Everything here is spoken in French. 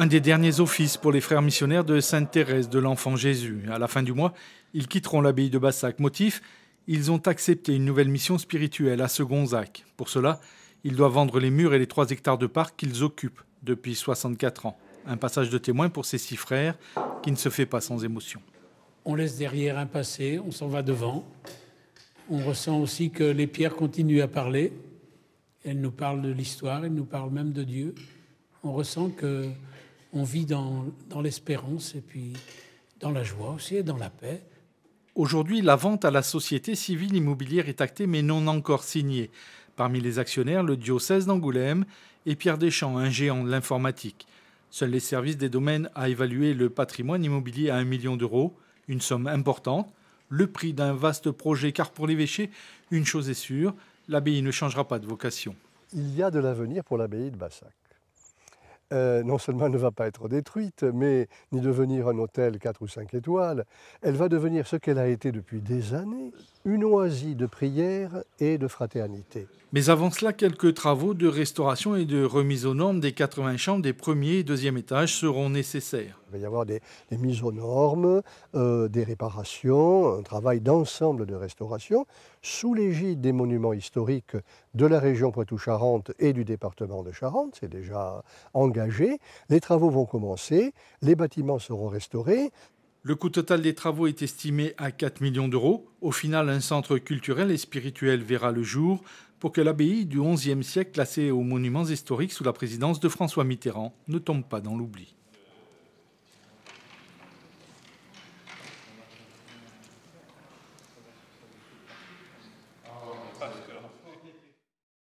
un des derniers offices pour les frères missionnaires de Sainte-Thérèse de l'Enfant Jésus. À la fin du mois, ils quitteront l'abbaye de Bassac. Motif Ils ont accepté une nouvelle mission spirituelle à Segonzac. Pour cela, ils doivent vendre les murs et les trois hectares de parc qu'ils occupent depuis 64 ans. Un passage de témoin pour ces six frères qui ne se fait pas sans émotion. On laisse derrière un passé, on s'en va devant. On ressent aussi que les pierres continuent à parler. Elles nous parlent de l'histoire, elles nous parlent même de Dieu. On ressent que on vit dans, l'espérance et puis dans la joie aussi et dans la paix. Aujourd'hui, la vente à la société civile immobilière est actée mais non encore signée. Parmi les actionnaires, le diocèse d'Angoulême et Pierre Deschamps, un géant de l'informatique. Seuls les services des domaines ont évalué le patrimoine immobilier à 1 million d'euros, une somme importante, le prix d'un vaste projet, car pour l'évêché, une chose est sûre, l'abbaye ne changera pas de vocation. Il y a de l'avenir pour l'abbaye de Bassac. Euh, non seulement ne va pas être détruite, mais ni devenir un hôtel 4 ou 5 étoiles, elle va devenir ce qu'elle a été depuis des années, une oasis de prière et de fraternité. Mais avant cela, quelques travaux de restauration et de remise aux normes des 80 chambres des premiers et deuxième étages seront nécessaires. Il va y avoir des, mises aux normes, euh, des réparations, un travail d'ensemble de restauration sous l'égide des monuments historiques de la région Poitou-Charentes et du département de Charente. C'est déjà engagé les travaux vont commencer, les bâtiments seront restaurés. Le coût total des travaux est estimé à 4 millions d'euros. Au final, un centre culturel et spirituel verra le jour pour que l'abbaye du XIe siècle, classée aux monuments historiques sous la présidence de François Mitterrand, ne tombe pas dans l'oubli.